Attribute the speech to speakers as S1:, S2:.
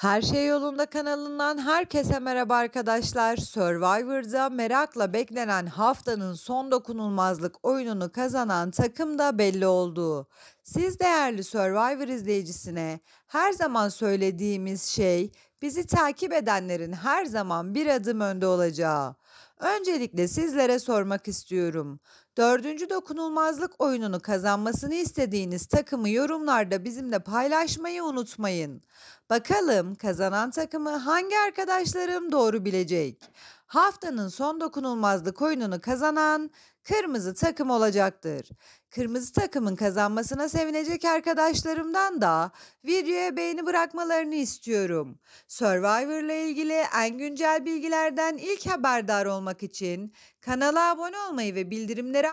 S1: Her Şey Yolunda kanalından herkese merhaba arkadaşlar. Survivor'da merakla beklenen haftanın son dokunulmazlık oyununu kazanan takım da belli oldu. Siz değerli Survivor izleyicisine her zaman söylediğimiz şey bizi takip edenlerin her zaman bir adım önde olacağı. Öncelikle sizlere sormak istiyorum. Dördüncü dokunulmazlık oyununu kazanmasını istediğiniz takımı yorumlarda bizimle paylaşmayı unutmayın. Bakalım kazanan takımı hangi arkadaşlarım doğru bilecek? haftanın son dokunulmazlık oyununu kazanan kırmızı takım olacaktır. Kırmızı takımın kazanmasına sevinecek arkadaşlarımdan da videoya beğeni bırakmalarını istiyorum. Survivor ile ilgili en güncel bilgilerden ilk haberdar olmak için kanala abone olmayı ve bildirimleri